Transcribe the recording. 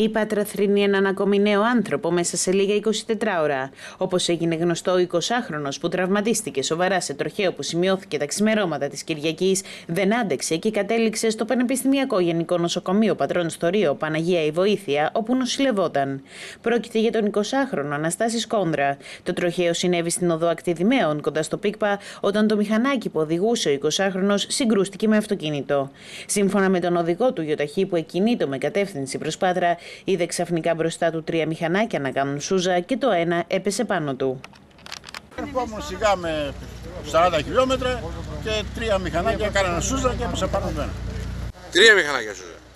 Η Πάτρα θρυνεί έναν ακόμη νέο άνθρωπο μέσα σε λίγα 24 ώρα. Όπως έγινε γνωστό, ο 20χρονο που τραυματίστηκε σοβαρά σε τροχαίο που σημειώθηκε τα ξημερώματα της Κυριακής δεν άντεξε και κατέληξε στο Πανεπιστημιακό Γενικό Νοσοκομείο Πατρών στο Ρίο Παναγία η Βοήθεια, όπου νοσηλευόταν. Πρόκειται για τον 20χρονο Αναστάση Κόντρα. Το τροχαίο συνέβη στην οδό Ακτιδημαίων κοντά στο Πίκπα, όταν το μηχανάκι που οδηγούσε ο 20χρονο συγκρούστηκε με αυτοκίνητο. Σύμφωνα με τον οδηγό του Ιωταχή που εκινήτω με κατεύθυνση προς Πάτρα, Είδε ξαφνικά μπροστά του τρία μηχανάκια να κάνουν σούζα και το ένα έπεσε πάνω του. Ερχόμουν σιγά με 40 χιλιόμετρα και τρία μηχανάκια κάνανε σούζα και έπεσε πάνω του ένα. Τρία μηχανάκια σούζα.